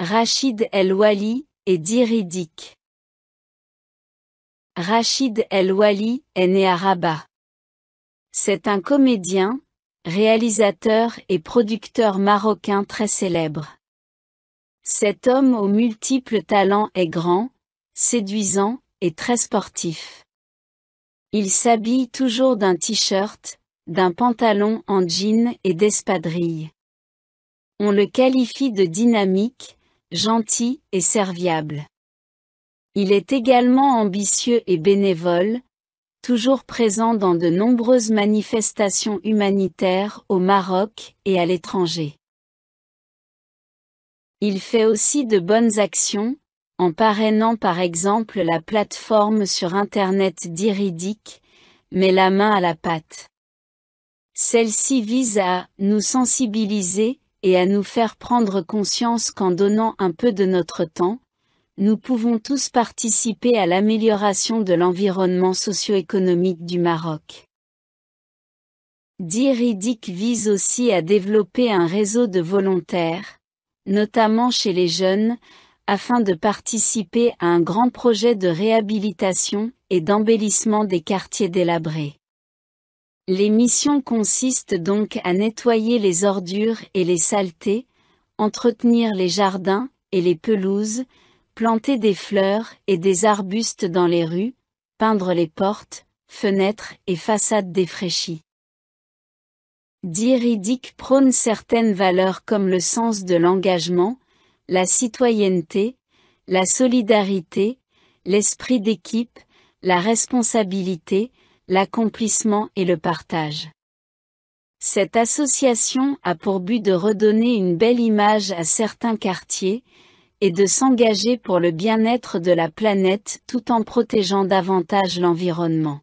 Rachid El Wali est d'Iridique. Rachid El Wali est né à Rabat. C'est un comédien, réalisateur et producteur marocain très célèbre. Cet homme aux multiples talents est grand, séduisant et très sportif. Il s'habille toujours d'un t-shirt, d'un pantalon en jean et d'espadrilles. On le qualifie de dynamique, gentil et serviable. Il est également ambitieux et bénévole, toujours présent dans de nombreuses manifestations humanitaires au Maroc et à l'étranger. Il fait aussi de bonnes actions, en parrainant par exemple la plateforme sur Internet d'Iridic, mais la main à la pâte. Celle-ci vise à nous sensibiliser, et à nous faire prendre conscience qu'en donnant un peu de notre temps, nous pouvons tous participer à l'amélioration de l'environnement socio-économique du Maroc. Diridic vise aussi à développer un réseau de volontaires, notamment chez les jeunes, afin de participer à un grand projet de réhabilitation et d'embellissement des quartiers délabrés. Les missions consistent donc à nettoyer les ordures et les saletés, entretenir les jardins et les pelouses, planter des fleurs et des arbustes dans les rues, peindre les portes, fenêtres et façades défraîchies. Diridic prône certaines valeurs comme le sens de l'engagement, la citoyenneté, la solidarité, l'esprit d'équipe, la responsabilité, l'accomplissement et le partage. Cette association a pour but de redonner une belle image à certains quartiers, et de s'engager pour le bien-être de la planète tout en protégeant davantage l'environnement.